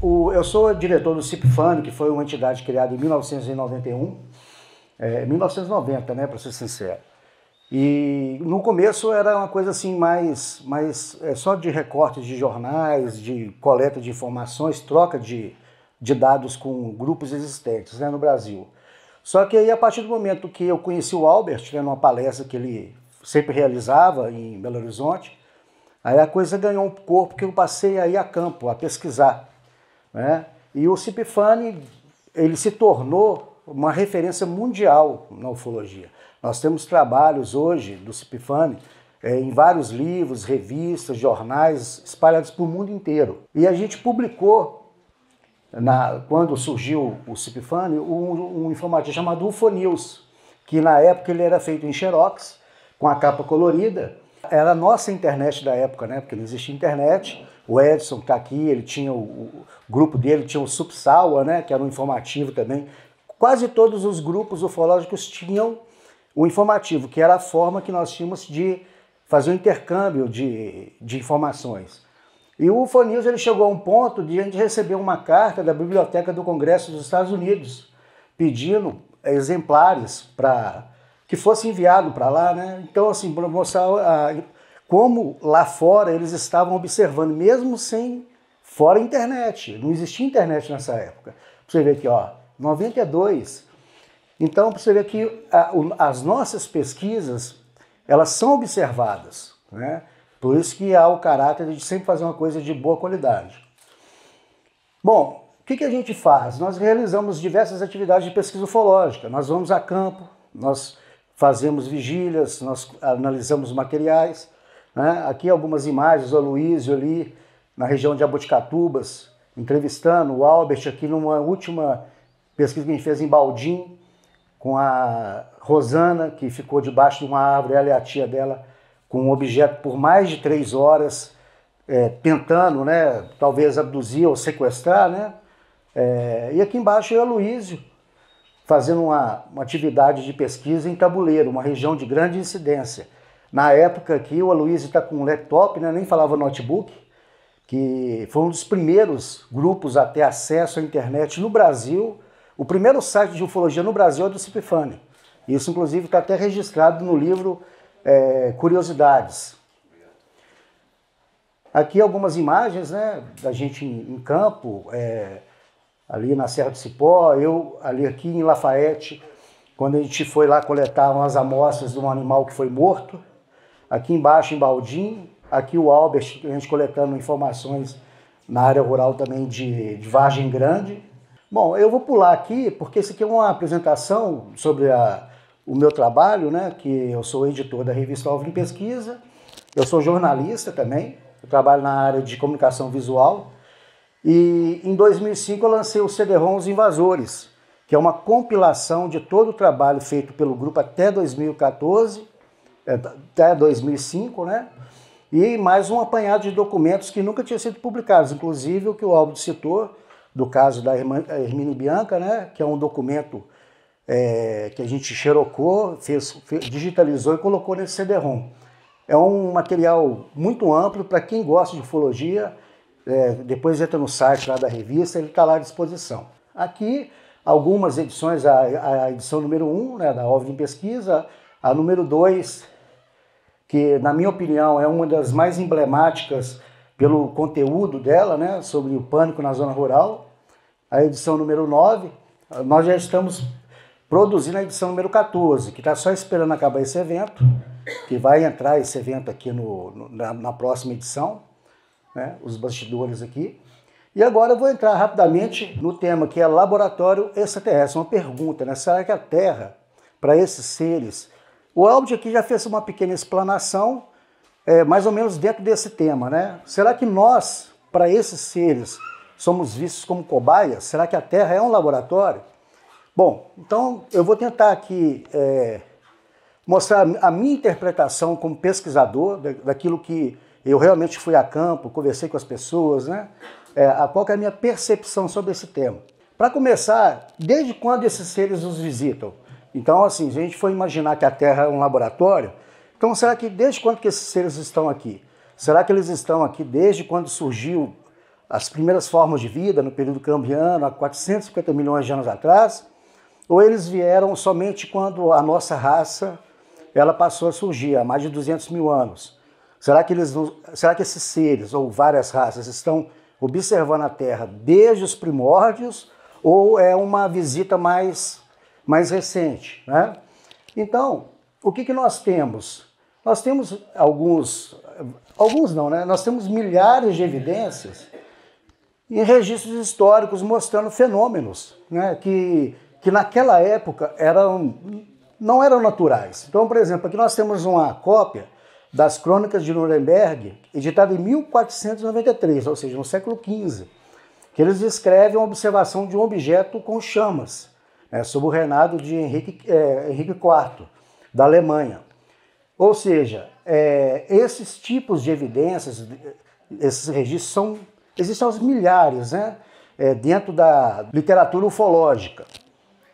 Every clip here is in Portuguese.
O, eu sou diretor do CIPFAN, que foi uma entidade criada em 1991, é, 1990, né, para ser sincero. E no começo era uma coisa assim mais, mais é, só de recortes de jornais, de coleta de informações, troca de, de dados com grupos existentes né, no Brasil. Só que aí a partir do momento que eu conheci o Albert, né, numa palestra que ele sempre realizava em Belo Horizonte, aí a coisa ganhou um corpo que eu passei aí a campo, a pesquisar. Né? E o Cipifani ele se tornou uma referência mundial na ufologia. Nós temos trabalhos hoje do Cipifani é, em vários livros, revistas, jornais espalhados pelo mundo inteiro. E a gente publicou, na, quando surgiu o Cipifani, um, um informativo chamado UFO News, que na época ele era feito em xerox, com a capa colorida. Era a nossa internet da época, né? porque não existia internet. O Edson está aqui, ele tinha o, o, grupo dele, tinha o Subsawa, né, que era um informativo também. Quase todos os grupos ufológicos tinham o informativo, que era a forma que nós tínhamos de fazer o um intercâmbio de, de informações. E o UFO News ele chegou a um ponto de a gente receber uma carta da Biblioteca do Congresso dos Estados Unidos pedindo exemplares para que fosse enviado para lá, né? Então, assim, para mostrar a, como lá fora eles estavam observando, mesmo sem fora internet. Não existia internet nessa época. Você vê aqui, ó, 92. Então, você vê que as nossas pesquisas, elas são observadas, né? Por isso que há o caráter de sempre fazer uma coisa de boa qualidade. Bom, o que, que a gente faz? Nós realizamos diversas atividades de pesquisa ufológica. Nós vamos a campo, nós fazemos vigílias, nós analisamos materiais, né? Aqui algumas imagens, o Luísio ali na região de Abuticatubas, entrevistando o Albert aqui numa última pesquisa que a gente fez em Baldim, com a Rosana, que ficou debaixo de uma árvore, ela e a tia dela, com um objeto por mais de três horas, é, tentando, né, talvez abduzir ou sequestrar, né? É, e aqui embaixo é o Luísio, fazendo uma, uma atividade de pesquisa em Tabuleiro, uma região de grande incidência. Na época aqui, o Aloysio está com um laptop, né? nem falava notebook, que foi um dos primeiros grupos a ter acesso à internet no Brasil. O primeiro site de ufologia no Brasil é do Cipifane. Isso, inclusive, está até registrado no livro é, Curiosidades. Aqui algumas imagens né, da gente em, em campo, é, ali na Serra do Cipó, eu ali aqui em Lafayette, quando a gente foi lá coletar umas amostras de um animal que foi morto. Aqui embaixo, em Baldim, aqui o Albert, a gente coletando informações na área rural também de, de Vargem Grande. Bom, eu vou pular aqui, porque isso aqui é uma apresentação sobre a, o meu trabalho, né? Que eu sou editor da revista Alvo Pesquisa, eu sou jornalista também, eu trabalho na área de comunicação visual. E em 2005 eu lancei o CD-ROM Os Invasores, que é uma compilação de todo o trabalho feito pelo grupo até 2014 é, tá, até 2005, né? E mais um apanhado de documentos que nunca tinham sido publicados, inclusive o que o Aldo citou, do caso da Hermine Bianca, né? Que é um documento é, que a gente xerocou, fez, fez, digitalizou e colocou nesse CD-ROM. É um material muito amplo para quem gosta de ufologia. É, depois entra no site lá da revista, ele está lá à disposição. Aqui, algumas edições, a, a edição número 1, um, né, da de Pesquisa, a número 2, que na minha opinião é uma das mais emblemáticas pelo conteúdo dela, né, sobre o pânico na zona rural, a edição número 9. Nós já estamos produzindo a edição número 14, que está só esperando acabar esse evento, que vai entrar esse evento aqui no, no na, na, próxima edição, né, os bastidores aqui. E agora eu vou entrar rapidamente no tema que é laboratório extraterrestre, uma pergunta, né? Será que a Terra, para esses seres, o Albert aqui já fez uma pequena explanação, é, mais ou menos dentro desse tema, né? Será que nós, para esses seres, somos vistos como cobaias? Será que a Terra é um laboratório? Bom, então eu vou tentar aqui é, mostrar a minha interpretação como pesquisador daquilo que eu realmente fui a campo, conversei com as pessoas, né? É, qual é a minha percepção sobre esse tema. Para começar, desde quando esses seres nos visitam? Então, assim, se a gente for imaginar que a Terra é um laboratório, então será que desde quando que esses seres estão aqui? Será que eles estão aqui desde quando surgiu as primeiras formas de vida, no período cambriano, há 450 milhões de anos atrás? Ou eles vieram somente quando a nossa raça ela passou a surgir, há mais de 200 mil anos? Será que, eles, será que esses seres, ou várias raças, estão observando a Terra desde os primórdios? Ou é uma visita mais mais recente. Né? Então, o que, que nós temos? Nós temos alguns, alguns não, né? Nós temos milhares de evidências em registros históricos mostrando fenômenos né? que, que naquela época eram, não eram naturais. Então, por exemplo, aqui nós temos uma cópia das Crônicas de Nuremberg, editada em 1493, ou seja, no século XV, que eles descrevem a observação de um objeto com chamas. É, sob o reinado de Henrique, é, Henrique IV, da Alemanha. Ou seja, é, esses tipos de evidências, esses registros são, existem aos milhares, né, é, dentro da literatura ufológica,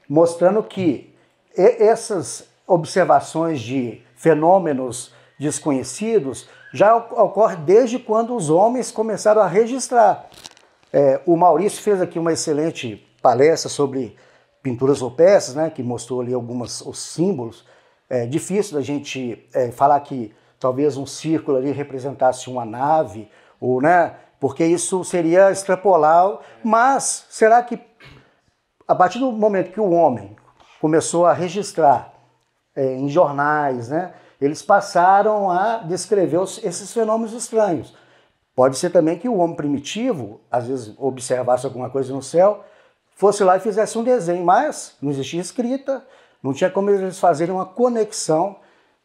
mostrando que essas observações de fenômenos desconhecidos já ocorre desde quando os homens começaram a registrar. É, o Maurício fez aqui uma excelente palestra sobre pinturas ou peças, né, que mostrou ali alguns os símbolos. É difícil da gente é, falar que talvez um círculo ali representasse uma nave, ou, né, porque isso seria extrapolar. Mas será que a partir do momento que o homem começou a registrar é, em jornais, né, eles passaram a descrever os, esses fenômenos estranhos. Pode ser também que o homem primitivo, às vezes, observasse alguma coisa no céu fosse lá e fizesse um desenho, mas não existia escrita, não tinha como eles fazerem uma conexão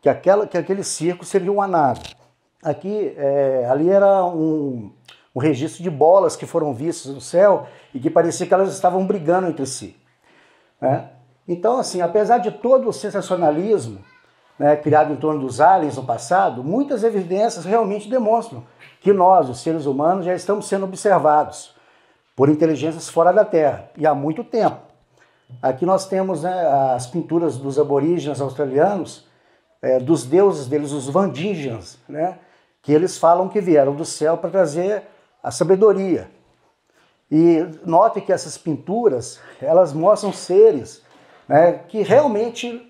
que, aquela, que aquele circo seria uma nave. Aqui, é, ali era um, um registro de bolas que foram vistas no céu e que parecia que elas estavam brigando entre si. Né? Então, assim, apesar de todo o sensacionalismo né, criado em torno dos aliens no passado, muitas evidências realmente demonstram que nós, os seres humanos, já estamos sendo observados por inteligências fora da Terra, e há muito tempo. Aqui nós temos né, as pinturas dos aborígenes australianos, é, dos deuses deles, os Vandígenas, né, que eles falam que vieram do céu para trazer a sabedoria. E note que essas pinturas, elas mostram seres né, que realmente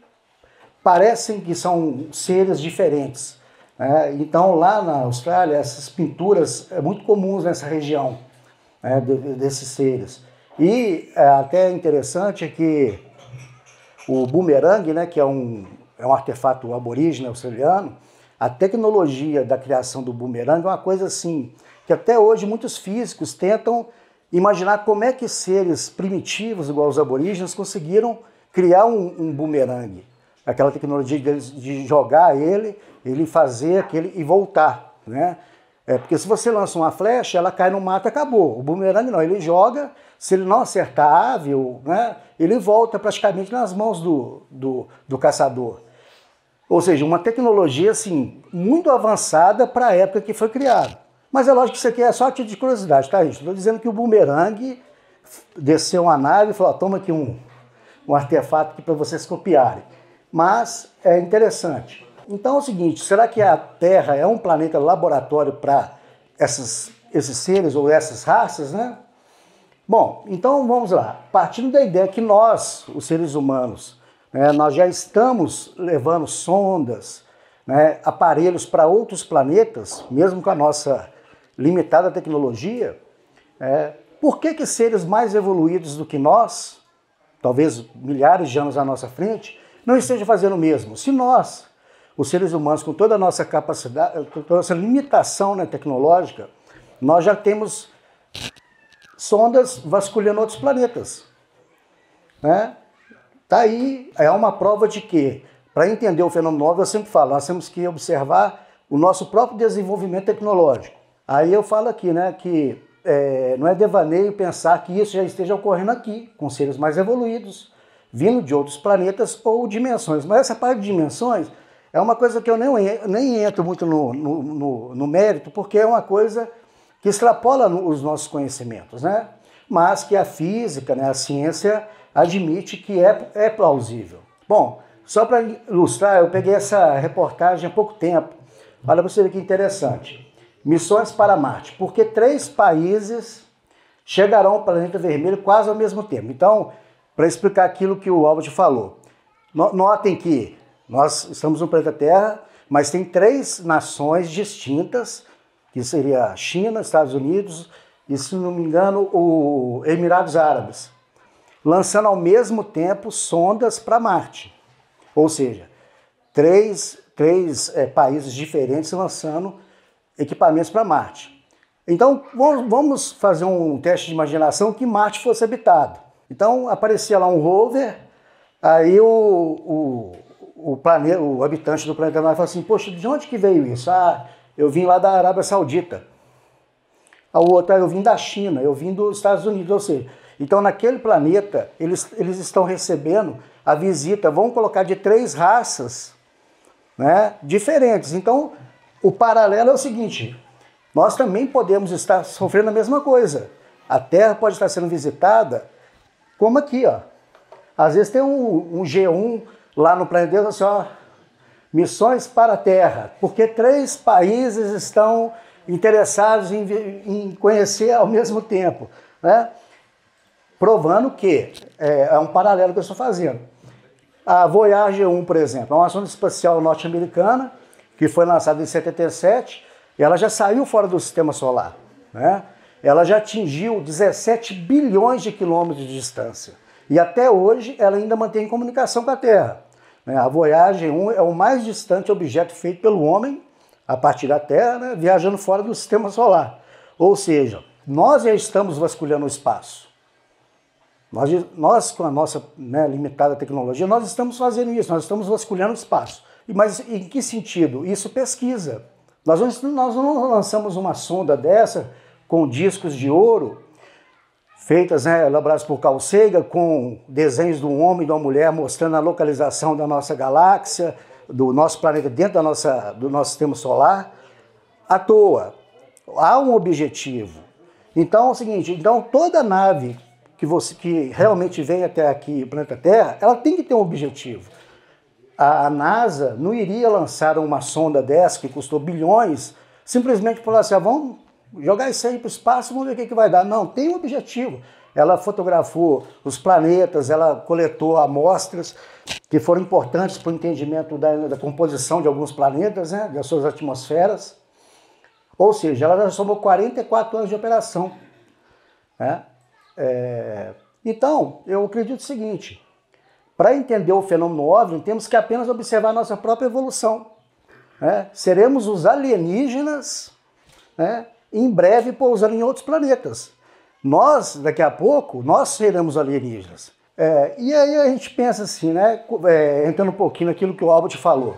parecem que são seres diferentes. Né? Então, lá na Austrália, essas pinturas é muito comuns nessa região né, desses seres. E é até interessante que o bumerangue, né, que é um, é um artefato aborígene australiano, a tecnologia da criação do bumerangue é uma coisa assim que até hoje muitos físicos tentam imaginar como é que seres primitivos, igual os aborígenes, conseguiram criar um, um bumerangue. Aquela tecnologia de, de jogar ele, ele fazer aquele e voltar. Né? É, porque se você lança uma flecha, ela cai no mato, acabou. O bumerangue não, ele joga, se ele não acertar a ave, né, ele volta praticamente nas mãos do, do, do caçador. Ou seja, uma tecnologia assim, muito avançada para a época que foi criada. Mas é lógico que isso aqui é só a título de curiosidade, tá, gente? Estou dizendo que o bumerangue desceu uma nave e falou: toma aqui um, um artefato para vocês copiarem. Mas é interessante. Então é o seguinte: será que a Terra é um planeta laboratório para esses, seres ou essas raças, né? Bom, então vamos lá. Partindo da ideia que nós, os seres humanos, né, nós já estamos levando sondas, né, aparelhos para outros planetas, mesmo com a nossa limitada tecnologia, é, por que, que seres mais evoluídos do que nós, talvez milhares de anos à nossa frente, não estejam fazendo o mesmo? Se nós, os seres humanos, com toda a nossa capacidade, toda a nossa limitação né, tecnológica, nós já temos sondas vasculhando outros planetas. Né? Tá aí, é uma prova de que, para entender o fenômeno novo, eu sempre falo, nós temos que observar o nosso próprio desenvolvimento tecnológico. Aí eu falo aqui, né, que é, não é devaneio pensar que isso já esteja ocorrendo aqui, com seres mais evoluídos, vindo de outros planetas ou dimensões. Mas essa parte de dimensões, é uma coisa que eu nem, nem entro muito no, no, no, no mérito, porque é uma coisa que extrapola os nossos conhecimentos, né? mas que a física, né, a ciência, admite que é, é plausível. Bom, só para ilustrar, eu peguei essa reportagem há pouco tempo. Olha para você ver que interessante. Missões para Marte. Porque três países chegarão ao planeta vermelho quase ao mesmo tempo. Então, para explicar aquilo que o Albert falou, notem que nós estamos no planeta Terra, mas tem três nações distintas, que seria a China, Estados Unidos e, se não me engano, os Emirados Árabes, lançando ao mesmo tempo sondas para Marte. Ou seja, três, três é, países diferentes lançando equipamentos para Marte. Então, vamos fazer um teste de imaginação que Marte fosse habitado. Então, aparecia lá um rover, aí o, o o, planeta, o habitante do planeta Marte fala assim, poxa, de onde que veio isso? Ah, eu vim lá da Arábia Saudita. A outra, eu vim da China, eu vim dos Estados Unidos, ou seja, então naquele planeta eles, eles estão recebendo a visita, vão colocar de três raças né, diferentes. Então o paralelo é o seguinte, nós também podemos estar sofrendo a mesma coisa. A Terra pode estar sendo visitada como aqui, ó. Às vezes tem um, um G1 lá no Planeta Deus, assim, ó, missões para a Terra, porque três países estão interessados em, em conhecer ao mesmo tempo, né? provando que é, é um paralelo que eu estou fazendo. A Voyager 1, por exemplo, é uma sonda espacial norte-americana que foi lançada em 77, ela já saiu fora do sistema solar, né? Ela já atingiu 17 bilhões de quilômetros de distância. E até hoje ela ainda mantém comunicação com a Terra. Né, a Voyager 1 é o mais distante objeto feito pelo homem a partir da Terra, né, viajando fora do sistema solar. Ou seja, nós já estamos vasculhando o espaço. Nós, nós com a nossa né, limitada tecnologia, nós estamos fazendo isso, nós estamos vasculhando o espaço. Mas em que sentido? Isso é pesquisa. Nós nós não lançamos uma sonda dessa com discos de ouro feitas, né, elaboradas por Carl Sagan, com desenhos de um homem e de uma mulher mostrando a localização da nossa galáxia, do nosso planeta dentro da nossa, do nosso sistema solar, à toa. Há um objetivo. Então é o seguinte, então toda nave que, você, que realmente vem até aqui, planeta Terra, ela tem que ter um objetivo. A, a NASA não iria lançar uma sonda dessa que custou bilhões, simplesmente por assim, ah, vamos jogar isso aí para o espaço, vamos ver o que, que vai dar. Não, tem um objetivo. Ela fotografou os planetas, ela coletou amostras que foram importantes para o entendimento da, da composição de alguns planetas, né, das suas atmosferas. Ou seja, ela já somou 44 anos de operação. Né? É... Então, eu acredito o seguinte: para entender o fenômeno óbvio, temos que apenas observar nossa própria evolução. Né? Seremos os alienígenas né? em breve pousando em outros planetas. Nós, daqui a pouco, nós seremos alienígenas. É, e aí a gente pensa assim, né, é, entrando um pouquinho naquilo que o Albert falou.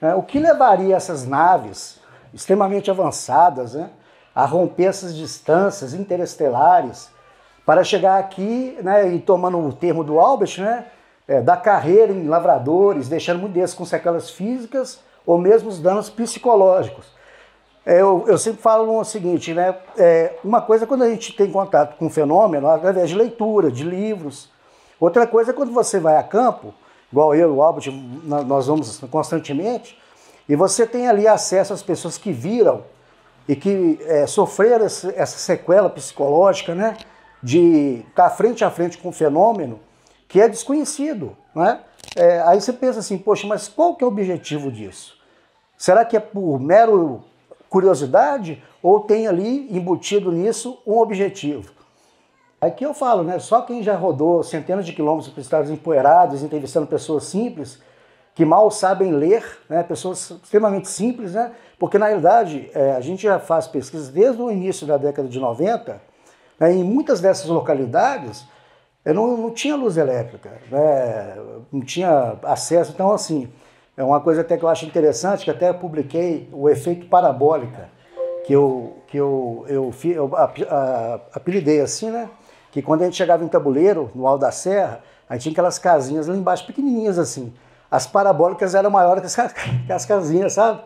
É, o que levaria essas naves extremamente avançadas né, a romper essas distâncias interestelares para chegar aqui, né, e tomando o termo do Albert, né, é, da carreira em lavradores, deixando muitos deles com sequelas físicas ou mesmo os danos psicológicos. É, eu, eu sempre falo o seguinte, né? É, uma coisa é quando a gente tem contato com um fenômeno através de leitura, de livros. Outra coisa é quando você vai a campo, igual eu e o Albert, nós vamos constantemente, e você tem ali acesso às pessoas que viram e que é, sofreram essa sequela psicológica, né? De estar tá frente a frente com um fenômeno que é desconhecido, né? É, aí você pensa assim, poxa, mas qual que é o objetivo disso? Será que é por mero curiosidade ou tem ali embutido nisso um objetivo. Aqui é eu falo, né? Só quem já rodou centenas de quilômetros por estados empoeirados, entrevistando pessoas simples, que mal sabem ler, né? pessoas extremamente simples, né? Porque na realidade é, a gente já faz pesquisas desde o início da década de 90, né? em muitas dessas localidades não, não tinha luz elétrica, né? não tinha acesso. Então, assim, é uma coisa até que eu acho interessante, que até publiquei o efeito parabólica, que eu, que eu, eu, eu apelidei assim, né? Que quando a gente chegava em tabuleiro, no Alto da Serra, a gente tinha aquelas casinhas lá embaixo, pequenininhas assim. As parabólicas eram maiores que as, que as casinhas, sabe?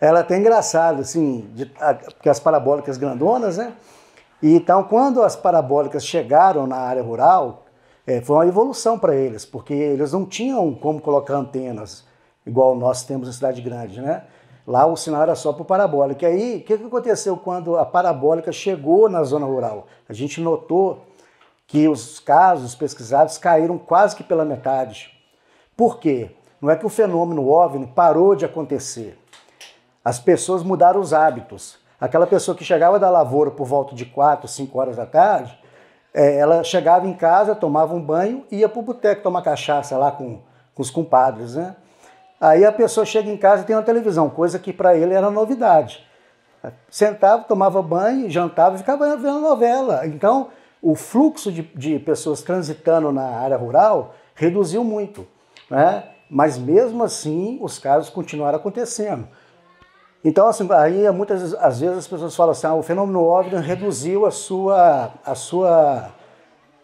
Ela até engraçado, assim, de, a, porque as parabólicas grandonas, né? E então, quando as parabólicas chegaram na área rural, é, foi uma evolução para eles, porque eles não tinham como colocar antenas igual nós temos em cidade grande, né? Lá o sinal era só para parabólica. E aí, o que, que aconteceu quando a parabólica chegou na zona rural? A gente notou que os casos pesquisados caíram quase que pela metade. Por quê? Não é que o fenômeno OVNI parou de acontecer. As pessoas mudaram os hábitos. Aquela pessoa que chegava da lavoura por volta de 4, 5 horas da tarde, é, ela chegava em casa, tomava um banho e ia para o boteco tomar cachaça lá com, com os compadres, né? Aí a pessoa chega em casa e tem uma televisão, coisa que para ele era novidade. Sentava, tomava banho, jantava e ficava vendo novela. Então, o fluxo de, de, pessoas transitando na área rural reduziu muito. Né? Mas mesmo assim, os casos continuaram acontecendo. Então, assim, aí muitas às vezes as pessoas falam assim: ah, o fenômeno óbvio reduziu a sua, a sua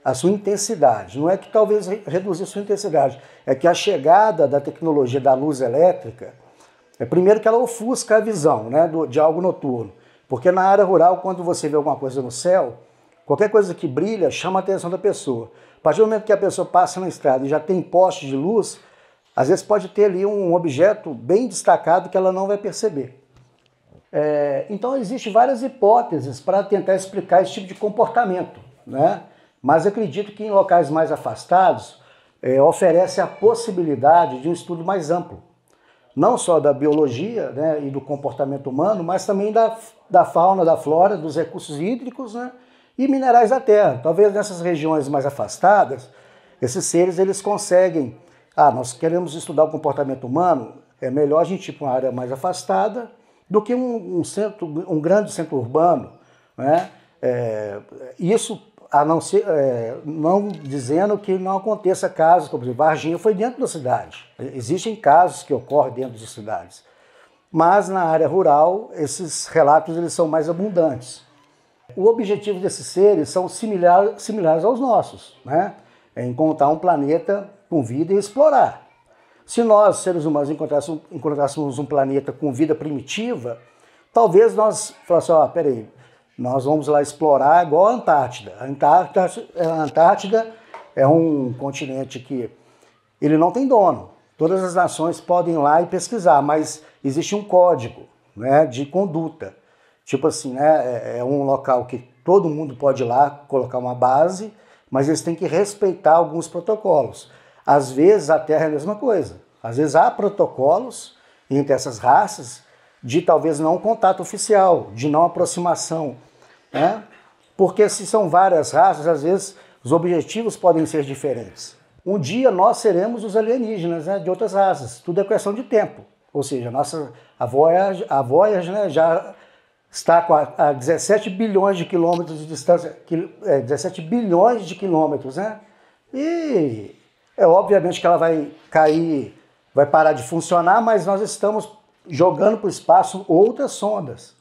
a sua intensidade. Não é que talvez reduzir sua intensidade, é que a chegada da tecnologia da luz elétrica, é primeiro que ela ofusca a visão né, do, de algo noturno. Porque na área rural, quando você vê alguma coisa no céu, qualquer coisa que brilha chama a atenção da pessoa. A partir do momento que a pessoa passa na estrada e já tem poste de luz, às vezes pode ter ali um objeto bem destacado que ela não vai perceber. É, então, existem várias hipóteses para tentar explicar esse tipo de comportamento. Né? Mas acredito que em locais mais afastados é, oferece a possibilidade de um estudo mais amplo, não só da biologia né, e do comportamento humano, mas também da, da fauna, da flora, dos recursos hídricos né, e minerais da terra. Talvez nessas regiões mais afastadas, esses seres eles conseguem. Ah, nós queremos estudar o comportamento humano, é melhor a gente ir para uma área mais afastada do que um, um centro, um grande centro urbano. Né? É, isso a não ser, é, não dizendo que não aconteça casos, como exemplo, Varginha foi dentro da cidade. Existem casos que ocorrem dentro de cidades. Mas na área rural, esses relatos eles são mais abundantes. O objetivo desses seres são similar, similares aos nossos, né? É encontrar um planeta com vida e explorar. Se nós, seres humanos, encontrássemos, um planeta com vida primitiva, talvez nós falássemos, ah, peraí, nós vamos lá explorar igual a Antártida. A Antártida, a Antártida é um continente que ele não tem dono. Todas as nações podem ir lá e pesquisar, mas existe um código né, de conduta. Tipo assim, né, é, é um local que todo mundo pode ir lá colocar uma base, mas eles têm que respeitar alguns protocolos. Às vezes a Terra é a mesma coisa. Às vezes há protocolos entre essas raças de talvez não contato oficial, de não aproximação, né? Porque se são várias raças, às vezes os objetivos podem ser diferentes. Um dia nós seremos os alienígenas né, de outras raças, tudo é questão de tempo. Ou seja, nossa, a Voyage, a Voyage né, já está a, a 17 bilhões de quilômetros de distância, que, é, 17 bilhões de quilômetros, né? E é obviamente que ela vai cair, vai parar de funcionar, mas nós estamos jogando para o espaço outras sondas.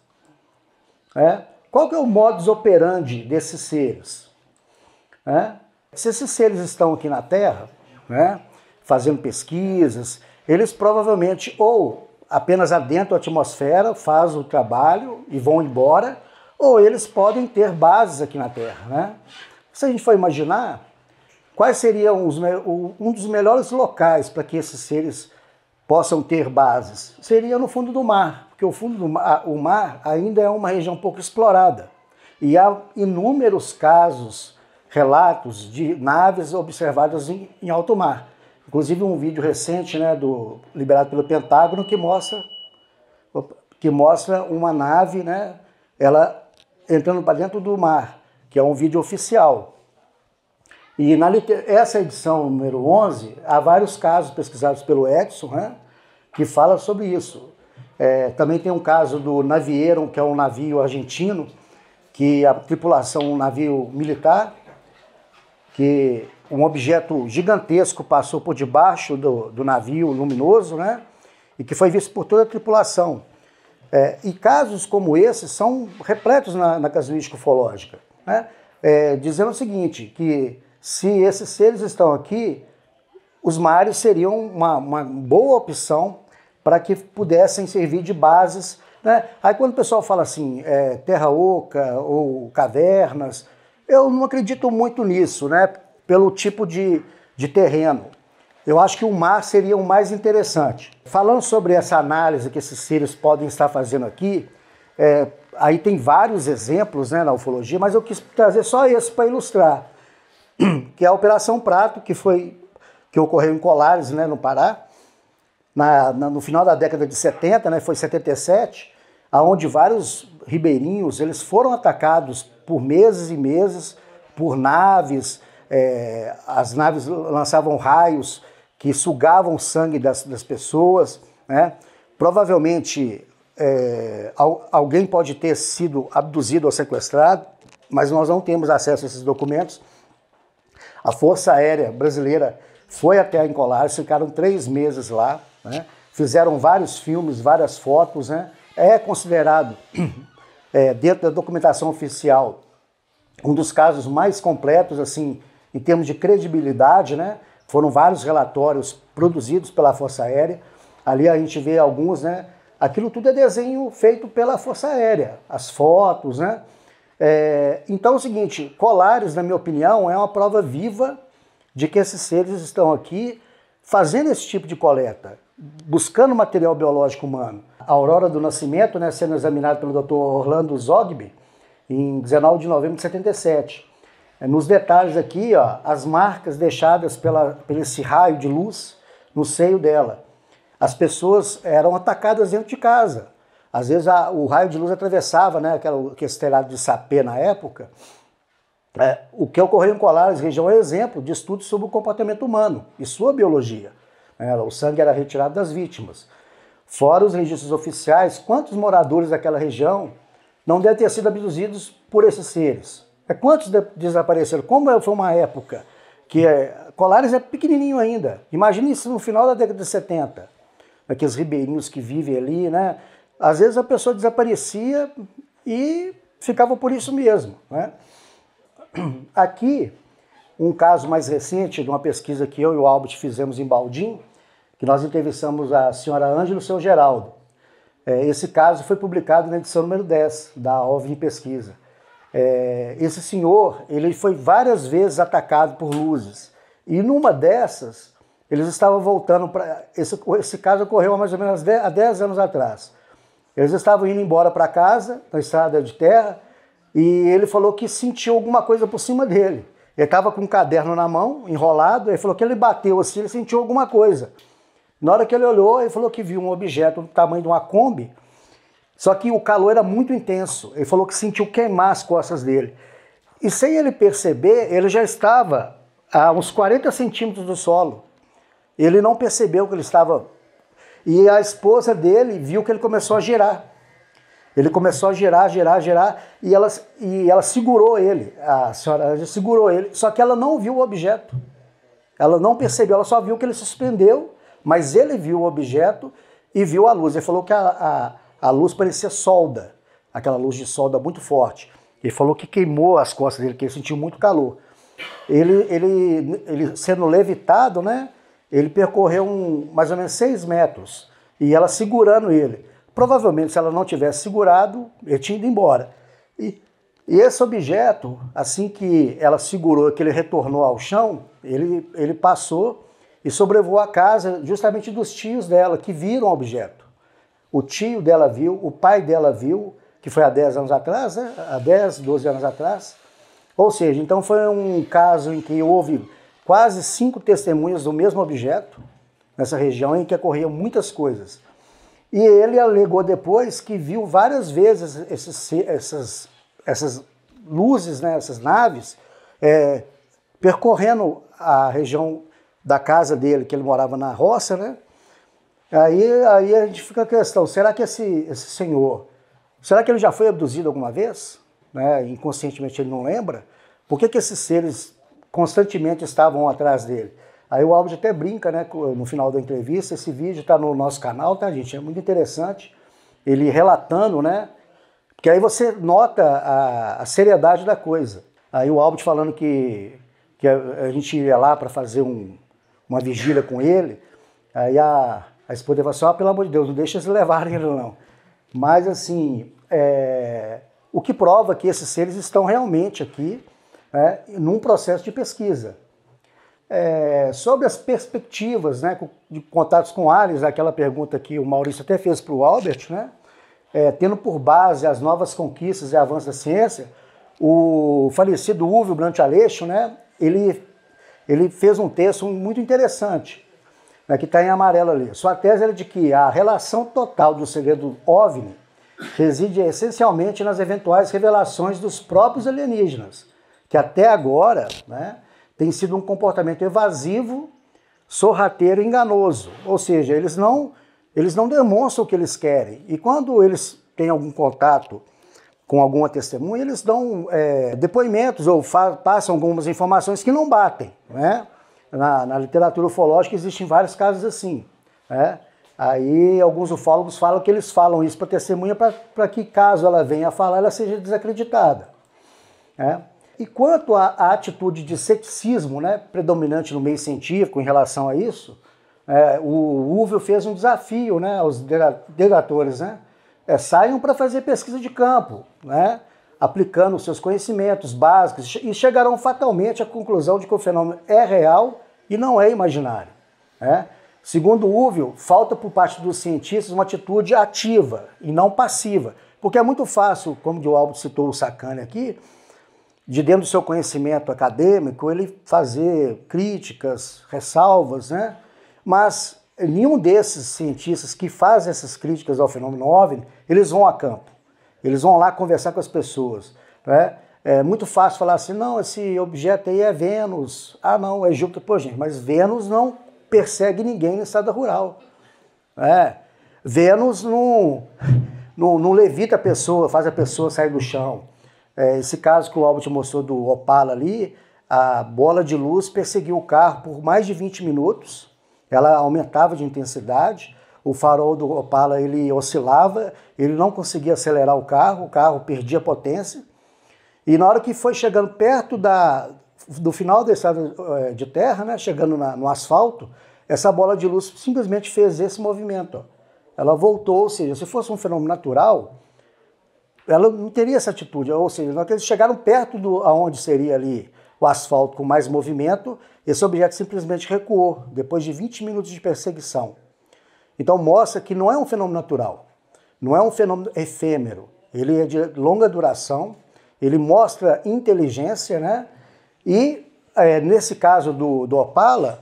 É? Qual que é o modus operandi desses seres? É? Se esses seres estão aqui na Terra, né, fazendo pesquisas, eles provavelmente ou apenas adentram a atmosfera, fazem o trabalho e vão embora, ou eles podem ter bases aqui na Terra. Né? Se a gente for imaginar, quais seriam os, um dos melhores locais para que esses seres possam ter bases? Seria no fundo do mar, porque o fundo do mar, o mar ainda é uma região pouco explorada. E há inúmeros casos, relatos de naves observadas em, em alto mar. Inclusive um vídeo recente, né, do liberado pelo Pentágono, que mostra que mostra uma nave, né, ela entrando para dentro do mar, que é um vídeo oficial. E na essa edição número 11, há vários casos pesquisados pelo Edson, né, que fala sobre isso. É, também tem um caso do Navieron, que é um navio argentino, que a tripulação, um navio militar, que um objeto gigantesco passou por debaixo do, do navio luminoso, né, e que foi visto por toda a tripulação. É, e casos como esse são repletos na, na casuística ufológica, né, é, dizendo o seguinte, que se esses seres estão aqui, os mares seriam uma, uma boa opção para que pudessem servir de bases. Né? Aí quando o pessoal fala assim, é, terra oca ou cavernas, eu não acredito muito nisso, né? pelo tipo de, de terreno. Eu acho que o mar seria o mais interessante. Falando sobre essa análise que esses seres podem estar fazendo aqui, é, aí tem vários exemplos né, na ufologia, mas eu quis trazer só esse para ilustrar. que é a Operação Prato, que foi que ocorreu em Colares, né, no Pará, na, na, no final da década de 70, né, foi 77, aonde vários ribeirinhos eles foram atacados por meses e meses por naves, é, as naves lançavam raios que sugavam sangue das, das pessoas, né? Provavelmente é, alguém pode ter sido abduzido ou sequestrado, mas nós não temos acesso a esses documentos. A Força Aérea Brasileira foi até a Encolar, ficaram três meses lá, né? fizeram vários filmes, várias fotos. Né? É considerado, é, dentro da documentação oficial, um dos casos mais completos, assim, em termos de credibilidade, né? Foram vários relatórios produzidos pela Força Aérea. Ali a gente vê alguns, né? Aquilo tudo é desenho feito pela Força Aérea, as fotos, né? É, então é o seguinte, Colares, na minha opinião, é uma prova viva de que esses seres estão aqui fazendo esse tipo de coleta, buscando material biológico humano. A Aurora do Nascimento, né, sendo examinada pelo Dr. Orlando Zogby, em 19 de novembro de 77. É, nos detalhes aqui, ó, as marcas deixadas pela, por esse raio de luz no seio dela. As pessoas eram atacadas dentro de casa. Às vezes a, o raio de luz atravessava, né, aquela, aquele telhado de sapê na época. É, o que ocorreu em Colares, região, é exemplo de estudos sobre o comportamento humano e sua biologia. É, o sangue era retirado das vítimas. Fora os registros oficiais, quantos moradores daquela região não devem ter sido abduzidos por esses seres? É, quantos de desapareceram? Como é, foi uma época que é, Colares é pequenininho ainda. Imagine isso no final da década de 70. Aqueles ribeirinhos que vivem ali, né? Às vezes a pessoa desaparecia e ficava por isso mesmo. Né? Aqui, um caso mais recente de uma pesquisa que eu e o Albert fizemos em Baldim, que nós entrevistamos a senhora Ângela e o seu Geraldo. É, esse caso foi publicado na edição número 10 da OVNI Pesquisa. É, esse senhor, ele foi várias vezes atacado por luzes. E numa dessas, eles estavam voltando para... Esse, esse caso ocorreu há mais ou menos há 10 anos atrás. Eles estavam indo embora para casa, na estrada de terra, e ele falou que sentiu alguma coisa por cima dele. Ele estava com um caderno na mão, enrolado, ele falou que ele bateu assim, ele sentiu alguma coisa. Na hora que ele olhou, ele falou que viu um objeto do tamanho de uma Kombi, só que o calor era muito intenso. Ele falou que sentiu queimar as costas dele. E sem ele perceber, ele já estava a uns 40 centímetros do solo. Ele não percebeu que ele estava e a esposa dele viu que ele começou a girar. Ele começou a girar, girar, girar, e ela, e ela segurou ele, a senhora Anja segurou ele, só que ela não viu o objeto. Ela não percebeu, ela só viu que ele suspendeu, mas ele viu o objeto e viu a luz. Ele falou que a, a, a luz parecia solda, aquela luz de solda muito forte. Ele falou que queimou as costas dele, que ele sentiu muito calor. Ele, ele, ele sendo levitado, né? Ele percorreu um, mais ou menos seis metros e ela segurando ele. Provavelmente, se ela não tivesse segurado, ele tinha ido embora. E, e esse objeto, assim que ela segurou, que ele retornou ao chão, ele, ele passou e sobrevoou a casa justamente dos tios dela, que viram o objeto. O tio dela viu, o pai dela viu, que foi há 10 anos atrás, né? há 10, 12 anos atrás. Ou seja, então foi um caso em que houve quase cinco testemunhas do mesmo objeto nessa região em que ocorriam muitas coisas. E ele alegou depois que viu várias vezes esses, essas, essas luzes, né, essas naves, é, percorrendo a região da casa dele, que ele morava na roça, né? Aí, aí a gente fica a questão, será que esse, esse senhor, será que ele já foi abduzido alguma vez? Né? Inconscientemente ele não lembra? Por que, que esses seres constantemente estavam atrás dele. Aí o Alves até brinca, né, no final da entrevista, esse vídeo está no nosso canal, tá, gente? É muito interessante, ele relatando, né, porque aí você nota a, a seriedade da coisa. Aí o Albert falando que, que a, a gente ia lá para fazer um, uma vigília com ele, aí a, a esposa falou assim, ah, pelo amor de Deus, não deixa eles levarem ele não. Mas assim, é, o que prova que esses seres estão realmente aqui né, num processo de pesquisa. É, sobre as perspectivas né, de contatos com aliens, aquela pergunta que o Maurício até fez para o Albert, né, é, tendo por base as novas conquistas e avanços da ciência, o falecido Úvio Brante Aleixo, né, ele, ele fez um texto muito interessante, né, que está em amarelo ali. Sua tese era é de que a relação total do segredo OVNI reside essencialmente nas eventuais revelações dos próprios alienígenas, que até agora né, tem sido um comportamento evasivo, sorrateiro e enganoso. Ou seja, eles não, eles não demonstram o que eles querem. E quando eles têm algum contato com alguma testemunha, eles dão é, depoimentos ou passam algumas informações que não batem. Né? Na, na literatura ufológica existem vários casos assim. Né? Aí alguns ufólogos falam que eles falam isso para a testemunha para que, caso ela venha a falar, ela seja desacreditada. Né? E quanto à, atitude de ceticismo né, predominante no meio científico em relação a isso, é, o Uvio fez um desafio né, aos delatores. Né? É, saiam para fazer pesquisa de campo, né, aplicando seus conhecimentos básicos, e chegarão fatalmente à conclusão de que o fenômeno é real e não é imaginário. Né? Segundo Uvio, falta por parte dos cientistas uma atitude ativa e não passiva, porque é muito fácil, como o Albert citou o Sacane aqui, de dentro do seu conhecimento acadêmico, ele fazer críticas, ressalvas, né? Mas nenhum desses cientistas que fazem essas críticas ao fenômeno OVNI, eles vão a campo. Eles vão lá conversar com as pessoas, né? É muito fácil falar assim, não, esse objeto aí é Vênus. Ah, não, é Júpiter. Pô, gente, mas Vênus não persegue ninguém no estado rural. É. Vênus não, não, não levita a pessoa, faz a pessoa sair do chão. É, esse caso que o Albert mostrou do Opala ali, a bola de luz perseguiu o carro por mais de 20 minutos, ela aumentava de intensidade, o farol do Opala ele oscilava, ele não conseguia acelerar o carro, o carro perdia potência. E na hora que foi chegando perto da, do final da estrada é, de terra, né, chegando na, no asfalto, essa bola de luz simplesmente fez esse movimento. Ó. Ela voltou, ou seja, se fosse um fenômeno natural, ela não teria essa atitude. Ou seja, eles chegaram perto do aonde seria ali o asfalto com mais movimento, esse objeto simplesmente recuou depois de 20 minutos de perseguição. Então mostra que não é um fenômeno natural, não é um fenômeno efêmero. Ele é de longa duração, ele mostra inteligência, né? E é, nesse caso do, do Opala,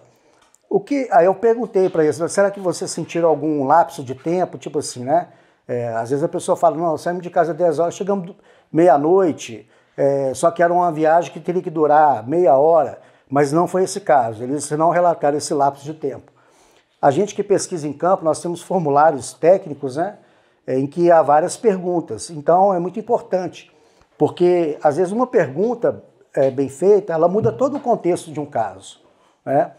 o que aí eu perguntei para eles, será que vocês sentiram algum lapso de tempo, tipo assim, né? É, às vezes a pessoa fala, não, saímos de casa 10 horas, chegamos meia-noite, é, só que era uma viagem que teria que durar meia hora, mas não foi esse caso, eles não relataram esse lapso de tempo. A gente que pesquisa em campo, nós temos formulários técnicos, né, é, em que há várias perguntas, então é muito importante, porque às vezes uma pergunta é, bem feita, ela muda todo o contexto de um caso, né,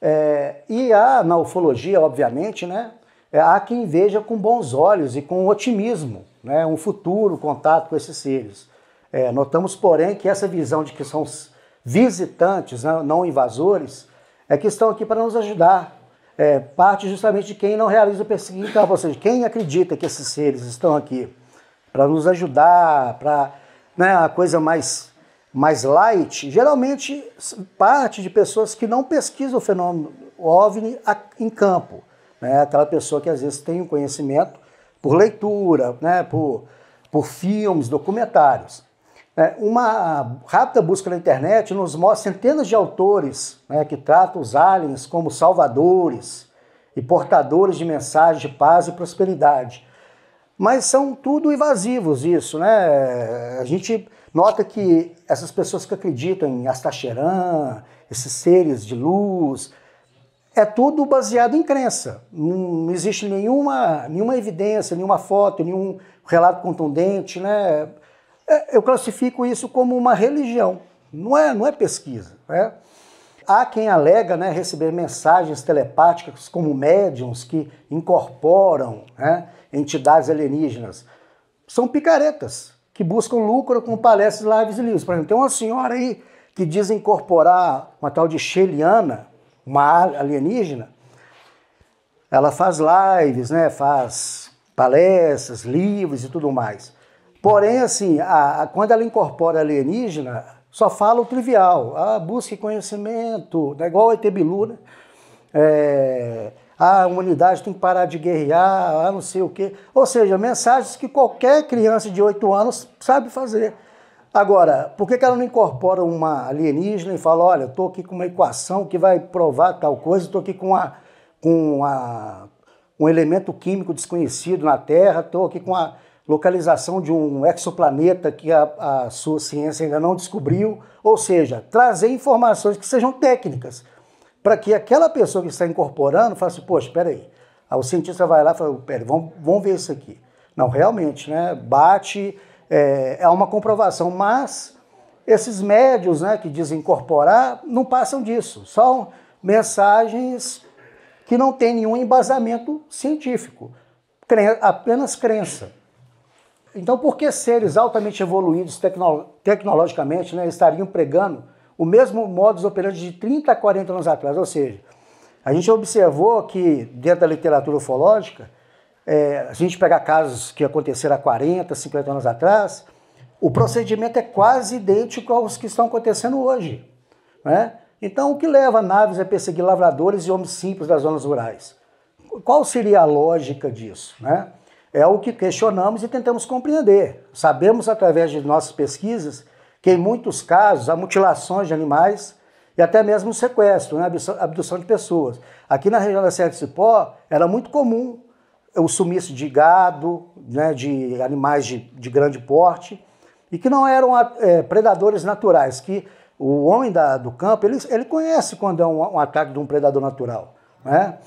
é, e há na ufologia, obviamente, né, é, há quem veja com bons olhos e com otimismo né, um futuro contato com esses seres. É, notamos, porém, que essa visão de que são visitantes, né, não invasores, é que estão aqui para nos ajudar. É, parte justamente de quem não realiza o perseguir campo, então, ou seja, quem acredita que esses seres estão aqui para nos ajudar, para né, a coisa mais, mais light, geralmente parte de pessoas que não pesquisam o fenômeno OVNI em campo né? Aquela pessoa que às vezes tem um conhecimento por leitura, né? por, por filmes, documentários. Né? Uma rápida busca na internet nos mostra centenas de autores né, que tratam os aliens como salvadores e portadores de mensagens de paz e prosperidade. Mas são tudo invasivos isso, né? A gente nota que essas pessoas que acreditam em Astacheran, esses seres de luz, é tudo baseado em crença. Não, existe nenhuma, nenhuma evidência, nenhuma foto, nenhum relato contundente, né? É, eu classifico isso como uma religião, não é, não é pesquisa. Né? Há quem alega né, receber mensagens telepáticas como médiums que incorporam né, entidades alienígenas. São picaretas que buscam lucro com palestras, lives e livros. Por exemplo, tem uma senhora aí que diz incorporar uma tal de Sheliana, uma alienígena, ela faz lives, né? faz palestras, livros e tudo mais. Porém, assim, a, a, quando ela incorpora alienígena, só fala o trivial. Ah, busque conhecimento, é igual o ET Bilu, né? É, ah, a humanidade tem que parar de guerrear, ah, não sei o quê. Ou seja, mensagens que qualquer criança de 8 anos sabe fazer. Agora, por que, que ela não incorpora uma alienígena e fala, olha, estou aqui com uma equação que vai provar tal coisa, estou aqui com, a com a um elemento químico desconhecido na Terra, estou aqui com a localização de um exoplaneta que a, a sua ciência ainda não descobriu, ou seja, trazer informações que sejam técnicas, para que aquela pessoa que está incorporando faça, assim, poxa, espera aí, o cientista vai lá e fala, peraí, vamos, vamos ver isso aqui. Não, realmente, né, bate é, uma comprovação, mas esses médios né, que dizem incorporar não passam disso, são mensagens que não têm nenhum embasamento científico, apenas crença. Então, por que seres altamente evoluídos tecno tecnologicamente né, estariam pregando o mesmo modus operandi de 30 a 40 anos atrás? Ou seja, a gente observou que, dentro da literatura ufológica, é, a gente pegar casos que aconteceram há 40, 50 anos atrás, o procedimento é quase idêntico aos que estão acontecendo hoje. Né? Então, o que leva naves a perseguir lavradores e homens simples das zonas rurais? Qual seria a lógica disso? Né? É o que questionamos e tentamos compreender. Sabemos, através de nossas pesquisas, que em muitos casos há mutilações de animais e até mesmo sequestro, né? abdução de pessoas. Aqui na região da Serra de Cipó, era muito comum o sumiço de gado, né, de animais de, de grande porte, e que não eram é, predadores naturais, que o homem da, do campo, ele, ele conhece quando é um, um ataque de um predador natural. Né?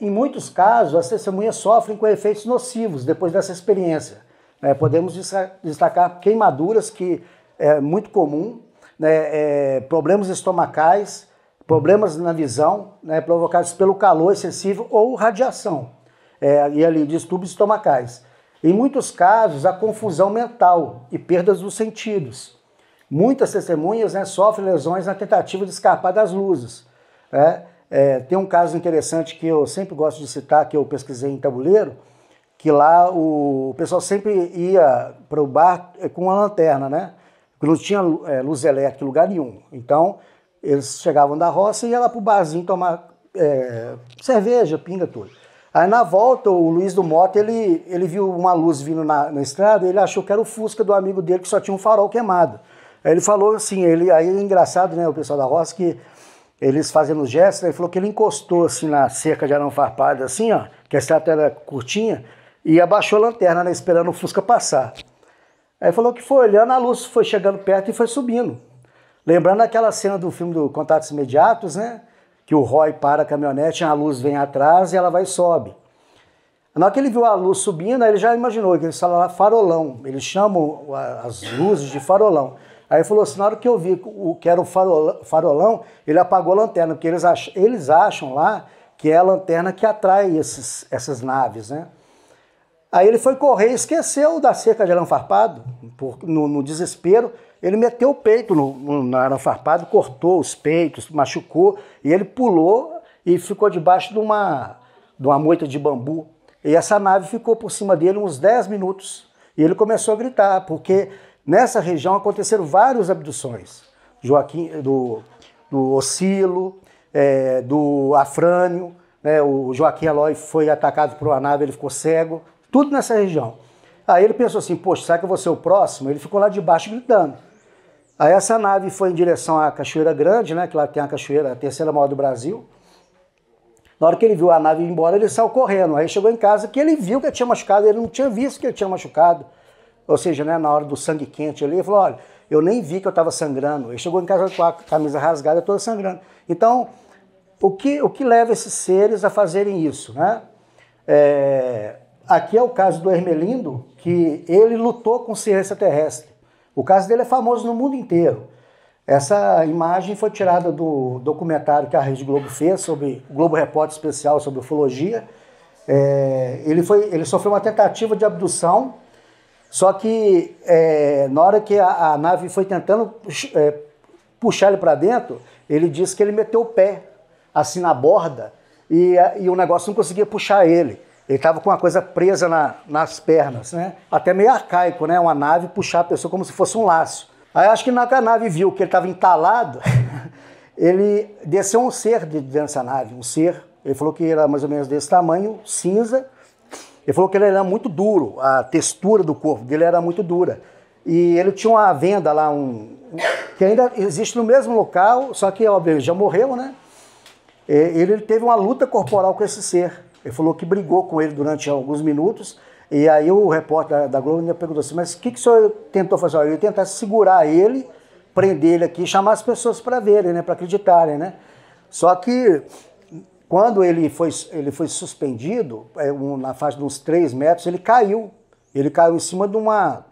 Em muitos casos, as testemunhas sofrem com efeitos nocivos depois dessa experiência. Né? podemos destacar queimaduras, que é muito comum, né, é, problemas estomacais, problemas na visão, né, provocados pelo calor excessivo ou radiação é, e ali distúrbios estomacais. Em muitos casos, a confusão mental e perdas dos sentidos. Muitas testemunhas né, sofrem lesões na tentativa de escapar das luzes. Né? É, tem um caso interessante que eu sempre gosto de citar, que eu pesquisei em tabuleiro, que lá o pessoal sempre ia para o bar é, com uma lanterna, né? Porque não tinha é, luz elétrica em lugar nenhum. Então, eles chegavam da roça e ia lá para o barzinho tomar é, cerveja, pinga, tudo. Aí na volta, o Luiz do Mota, ele, ele viu uma luz vindo na, na estrada, ele achou que era o Fusca do amigo dele que só tinha um farol queimado. Aí ele falou assim, ele, aí é engraçado, né, o pessoal da roça, que eles fazendo gestos, ele falou que ele encostou assim na cerca de arão farpado, assim, ó, que a estrada era curtinha, e abaixou a lanterna, né, esperando o Fusca passar. Aí falou que foi olhando, a luz foi chegando perto e foi subindo. Lembrando aquela cena do filme do Contatos Imediatos, né? que o Roy para a caminhonete, a luz vem atrás e ela vai e sobe. Na hora que ele viu a luz subindo, ele já imaginou que eles falam lá farolão. Eles chamam as luzes de farolão. Aí ele falou assim: na hora que eu vi o que era o farolão, ele apagou a lanterna, porque eles acham, eles acham lá que é a lanterna que atrai esses, essas naves, né? Aí ele foi correr e esqueceu da cerca de alão farpado, no, no desespero. Ele meteu o peito no, no, no cortou os peitos, machucou, e ele pulou e ficou debaixo de uma, de uma moita de bambu. E essa nave ficou por cima dele uns 10 minutos. E ele começou a gritar, porque nessa região aconteceram várias abduções. Joaquim, do, do Ocilo, é, do Afrânio, né, o Joaquim Eloy foi atacado por uma nave, ele ficou cego, tudo nessa região. Aí ele pensou assim, poxa, será que eu vou ser o próximo? Ele ficou lá debaixo gritando. Aí essa nave foi em direção à Cachoeira Grande, né, que lá tem a cachoeira, a terceira maior do Brasil. Na hora que ele viu a nave ir embora, ele saiu correndo. Aí chegou em casa que ele viu que ele tinha machucado, ele não tinha visto que ele tinha machucado. Ou seja, né, na hora do sangue quente ali, ele falou: olha, eu nem vi que eu estava sangrando. Ele chegou em casa com a camisa rasgada, toda sangrando. Então, o que, o que leva esses seres a fazerem isso? Né? É, aqui é o caso do Hermelindo, que ele lutou com ciência terrestre. O caso dele é famoso no mundo inteiro. Essa imagem foi tirada do documentário que a Rede Globo fez sobre o Globo Repórter Especial sobre ufologia. É, ele, foi, ele sofreu uma tentativa de abdução, só que é, na hora que a, a nave foi tentando é, puxar ele para dentro, ele disse que ele meteu o pé assim na borda e, e o negócio não conseguia puxar ele. Ele estava com uma coisa presa na, nas pernas, né? Até meio arcaico, né? Uma nave puxar a pessoa como se fosse um laço. Aí acho que na a nave viu que ele estava entalado, ele desceu um ser de dentro da nave, um ser. Ele falou que era mais ou menos desse tamanho, cinza. Ele falou que ele era muito duro, a textura do corpo dele era muito dura. E ele tinha uma venda lá, um, que ainda existe no mesmo local, só que, óbvio, já morreu, né? Ele teve uma luta corporal com esse ser. Ele falou que brigou com ele durante alguns minutos. E aí o repórter da, Globo me perguntou assim, mas o que, que o senhor tentou fazer? Eu ia tentar segurar ele, prender ele aqui, chamar as pessoas para verem, né, para acreditarem, né? Só que quando ele foi, ele foi suspendido, é, na faixa de uns 3 metros, ele caiu. Ele caiu em cima de uma,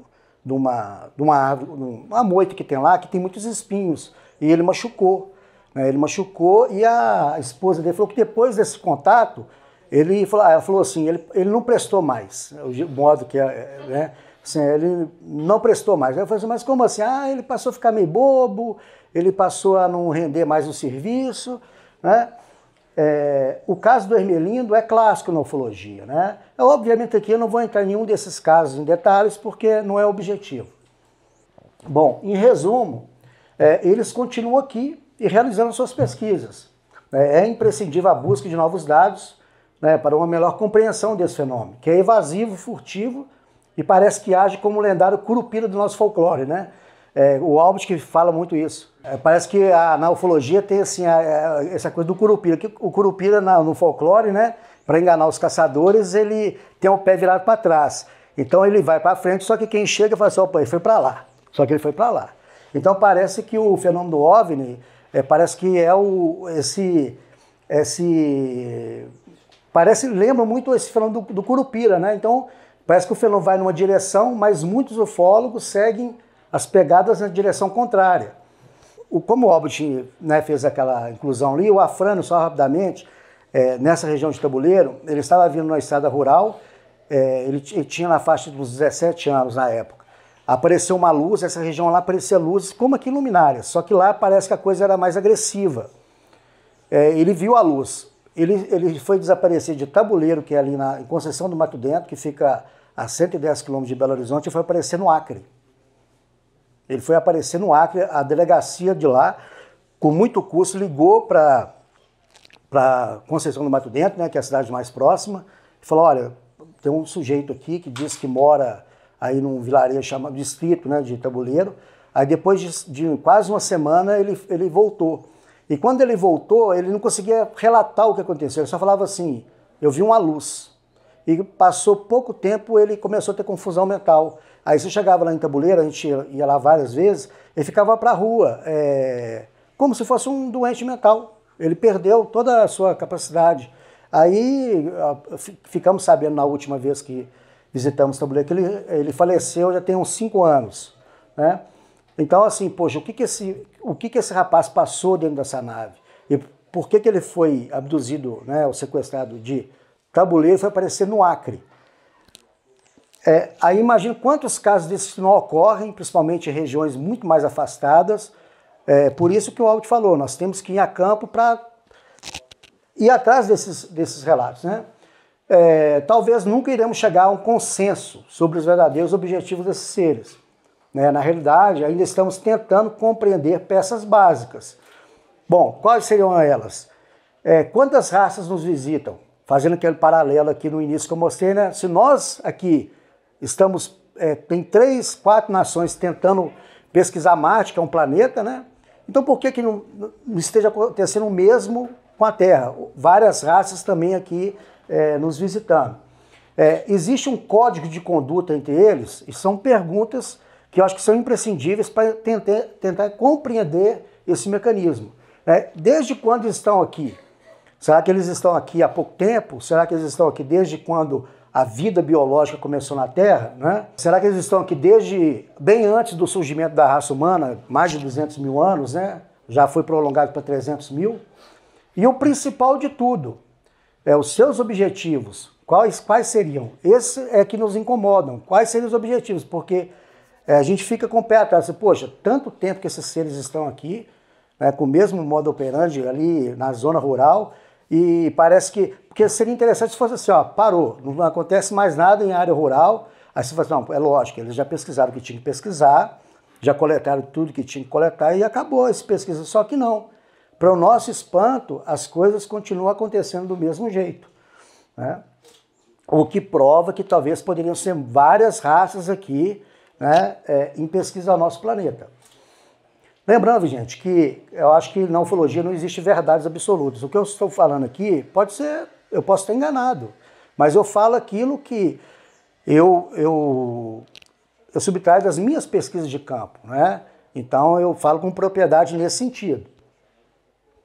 de uma, de uma árvore, uma moita que tem lá, que tem muitos espinhos. E ele machucou. Né? Ele machucou e a esposa dele falou que depois desse contato, ele falou, ah, ela falou assim, ele, ele não prestou mais, o modo que é, é, né? Assim, ele não prestou mais. Aí eu falei assim, mas como assim? Ah, ele passou a ficar meio bobo, ele passou a não render mais o serviço, né? É, o caso do Hermelindo é clássico na ufologia, né? Eu, é, obviamente aqui eu não vou entrar em nenhum desses casos em detalhes, porque não é objetivo. Bom, em resumo, é, eles continuam aqui e realizando suas pesquisas. É, é imprescindível a busca de novos dados né, para uma melhor compreensão desse fenômeno, que é evasivo, furtivo e parece que age como o lendário curupira do nosso folclore, né? É, o Albert que fala muito isso. É, parece que a, na ufologia tem assim a, a, essa coisa do curupira, que o curupira na, no folclore, né, para enganar os caçadores, ele tem o pé virado para trás. Então ele vai para frente, só que quem chega fala assim, opa, ele foi para lá. Só que ele foi para lá. Então parece que o fenômeno do OVNI é, parece que é o, esse, esse Parece, lembra muito esse fenômeno do, do curupira, né? Então, parece que o fenômeno vai numa direção, mas muitos ufólogos seguem as pegadas na direção contrária. O, como o Albert né, fez aquela inclusão ali, o Afrano, só rapidamente, é, nessa região de Tabuleiro, ele estava vindo na estrada rural, é, ele, ele, tinha na faixa dos 17 anos na época. Apareceu uma luz, essa região lá aparecia luzes como aqui luminárias, só que lá parece que a coisa era mais agressiva. É, ele viu a luz. Ele, ele foi desaparecer de Tabuleiro, que é ali na em Conceição do Mato Dentro, que fica a 110 quilômetros de Belo Horizonte, e foi aparecer no Acre. Ele foi aparecer no Acre, a delegacia de lá, com muito custo, ligou para para Conceição do Mato Dentro, né, que é a cidade mais próxima, e falou: olha, tem um sujeito aqui que diz que mora aí num vilarejo chamado Distrito, né, de Tabuleiro. Aí depois de, de quase uma semana ele, ele voltou. E quando ele voltou, ele não conseguia relatar o que aconteceu, ele só falava assim: eu vi uma luz. E passou pouco tempo, ele começou a ter confusão mental. Aí você chegava lá em Tabuleiro, a gente ia lá várias vezes, ele ficava para a rua, é, como se fosse um doente mental. Ele perdeu toda a sua capacidade. Aí ficamos sabendo na última vez que visitamos Tabuleiro que ele, ele faleceu já tem uns cinco anos. Né? Então, assim, poxa, o que, que, esse, o que, que esse rapaz passou dentro dessa nave? E por que, que ele foi abduzido, né, ou sequestrado de tabuleiro e foi aparecer no Acre? É, aí imagina quantos casos desses não ocorrem, principalmente em regiões muito mais afastadas. É, por isso que o Alt falou, nós temos que ir a campo para ir atrás desses, desses relatos. Né? É, talvez nunca iremos chegar a um consenso sobre os verdadeiros objetivos desses seres. Né? Na realidade, ainda estamos tentando compreender peças básicas. Bom, quais seriam elas? É, quantas raças nos visitam? Fazendo aquele paralelo aqui no início que eu mostrei, né? Se nós aqui estamos, é, tem três, quatro nações tentando pesquisar Marte, que é um planeta, né? Então por que, que não, não esteja acontecendo o mesmo com a Terra? Várias raças também aqui é, nos visitando. É, existe um código de conduta entre eles? E são perguntas que eu acho que são imprescindíveis para tentar, tentar compreender esse mecanismo. Né? desde quando estão aqui? Será que eles estão aqui há pouco tempo? Será que eles estão aqui desde quando a vida biológica começou na Terra? Né? Será que eles estão aqui desde bem antes do surgimento da raça humana, mais de 200 mil anos, né? já foi prolongado para 300 mil? E o principal de tudo, é os seus objetivos. Quais, quais seriam? Esse é que nos incomodam. Quais seriam os objetivos? Porque é, a gente fica com o pé atrás. Assim, poxa, tanto tempo que esses seres estão aqui, né, com o mesmo modo operante ali na zona rural, e parece que. Porque seria interessante se fosse assim, ó, parou, não acontece mais nada em área rural. Aí você fala assim, não, é lógico, eles já pesquisaram o que tinha que pesquisar, já coletaram tudo que tinha que coletar e acabou essa pesquisa. Só que não. Para o nosso espanto, as coisas continuam acontecendo do mesmo jeito. Né? O que prova que talvez poderiam ser várias raças aqui né, é, em pesquisa ao nosso planeta. Lembrando, gente, que eu acho que na ufologia não existe verdades absolutas. O que eu estou falando aqui pode ser, eu posso estar enganado, mas eu falo aquilo que eu, eu, eu subtraio das minhas pesquisas de campo, né? Então eu falo com propriedade nesse sentido.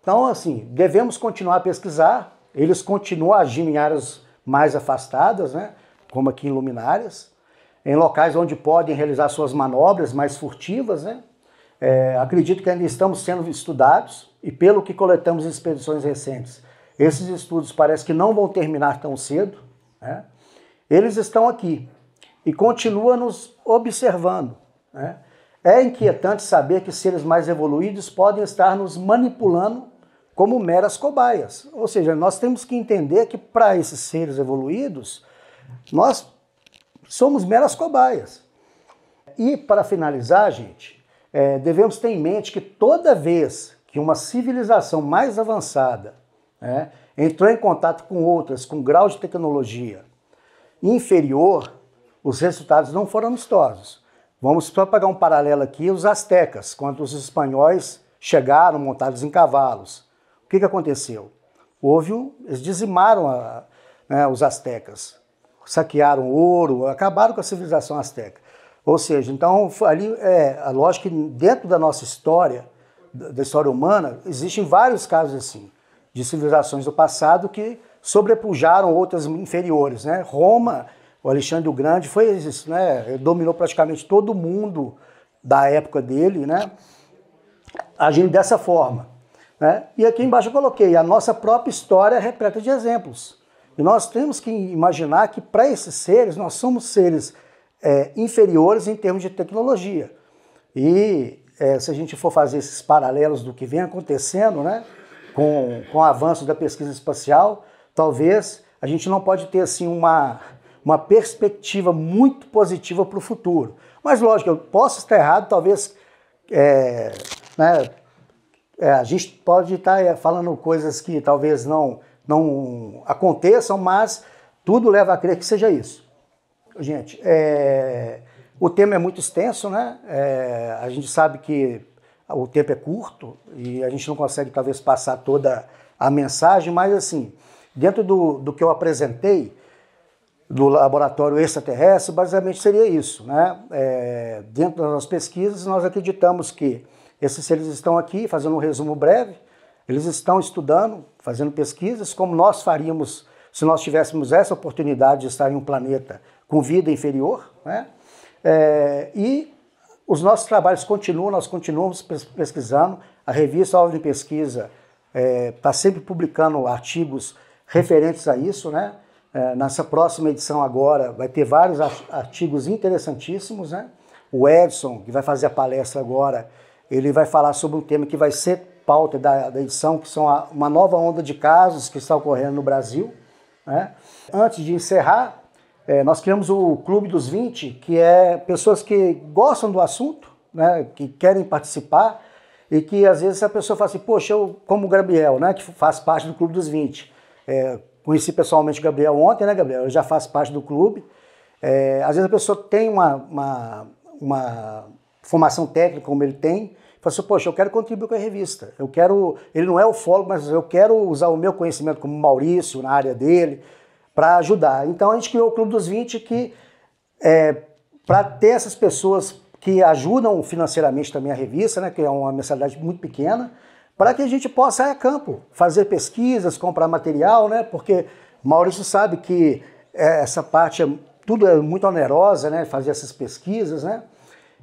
Então, assim, devemos continuar a pesquisar, eles continuam agindo em áreas mais afastadas, né? Como aqui em luminárias, em locais onde podem realizar suas manobras mais furtivas. Né? É, acredito que ainda estamos sendo estudados e, pelo que coletamos em expedições recentes, esses estudos parece que não vão terminar tão cedo. Né? Eles estão aqui e continuam nos observando. Né? É inquietante saber que seres mais evoluídos podem estar nos manipulando como meras cobaias. Ou seja, nós temos que entender que para esses seres evoluídos, nós somos meras cobaias. E para finalizar, gente, é, devemos ter em mente que toda vez que uma civilização mais avançada né, entrou em contato com outras com grau de tecnologia inferior, os resultados não foram amistosos. Vamos só pegar um paralelo aqui, os astecas, quando os espanhóis chegaram montados em cavalos. O que, que aconteceu? Houve um, eles dizimaram a, né, os astecas saquearam ouro, acabaram com a civilização asteca. Ou seja, então ali é a lógica que dentro da nossa história, da história humana, existem vários casos assim de civilizações do passado que sobrepujaram outras inferiores, né? Roma, o Alexandre o Grande foi isso, né? dominou praticamente todo o mundo da época dele, né? Agindo dessa forma, né? E aqui embaixo eu coloquei a nossa própria história repleta de exemplos. E nós temos que imaginar que para esses seres, nós somos seres é, inferiores em termos de tecnologia. E é, se a gente for fazer esses paralelos do que vem acontecendo, né, com, com o avanço da pesquisa espacial, talvez a gente não pode ter assim uma, uma perspectiva muito positiva para o futuro. Mas lógico, eu posso estar errado, talvez é, né, é, a gente pode estar é, falando coisas que talvez não não aconteçam, mas tudo leva a crer que seja isso. Gente, é, o tema é muito extenso, né? É, a gente sabe que o tempo é curto e a gente não consegue talvez passar toda a mensagem, mas assim, dentro do, do que eu apresentei do laboratório extraterrestre, basicamente seria isso, né? É, dentro das nossas pesquisas, nós acreditamos que esses seres estão aqui, fazendo um resumo breve, eles estão estudando, fazendo pesquisas, como nós faríamos se nós tivéssemos essa oportunidade de estar em um planeta com vida inferior. Né? É, e os nossos trabalhos continuam, nós continuamos pesquisando. A revista Alvo de Pesquisa está é, tá sempre publicando artigos referentes a isso. Né? É, nessa próxima edição agora vai ter vários artigos interessantíssimos. Né? O Edson, que vai fazer a palestra agora, ele vai falar sobre um tema que vai ser pauta da, da edição, que são a, uma nova onda de casos que está ocorrendo no Brasil. Né? Antes de encerrar, é, nós criamos o Clube dos 20, que é pessoas que gostam do assunto, né, que querem participar, e que às vezes a pessoa fala assim, poxa, eu, como o Gabriel, né, que faz parte do Clube dos 20, é, conheci pessoalmente o Gabriel ontem, né, Gabriel? Eu já faço parte do clube. É, às vezes a pessoa tem uma, uma, uma formação técnica, como ele tem, Falei assim, poxa, eu quero contribuir com a revista. Eu quero, ele não é o fólogo, mas eu quero usar o meu conhecimento como Maurício, na área dele, para ajudar. Então a gente criou o Clube dos 20 que, é, para ter essas pessoas que ajudam financeiramente também a revista, né, que é uma mensalidade muito pequena, para que a gente possa ir é, a campo, fazer pesquisas, comprar material, né, porque Maurício sabe que é, essa parte é, tudo é muito onerosa, né, fazer essas pesquisas, né,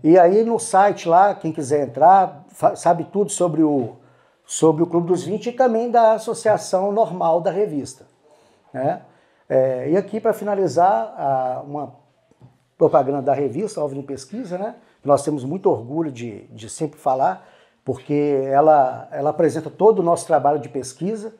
e aí no site lá, quem quiser entrar, sabe tudo sobre o, sobre o Clube dos 20 e também da associação normal da revista. Né? É, e aqui, para finalizar, a, uma propaganda da revista, Alvo de Pesquisa, né? nós temos muito orgulho de, de sempre falar, porque ela, ela apresenta todo o nosso trabalho de pesquisa,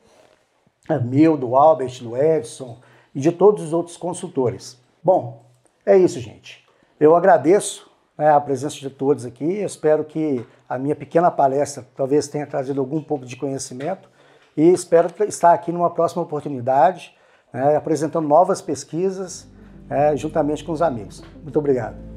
meu, do Albert, do Edson e de todos os outros consultores. Bom, é isso, gente. Eu agradeço né, a presença de todos aqui. Eu espero que a minha pequena palestra talvez tenha trazido algum pouco de conhecimento e espero estar aqui numa próxima oportunidade, né, apresentando novas pesquisas né, juntamente com os amigos. Muito obrigado.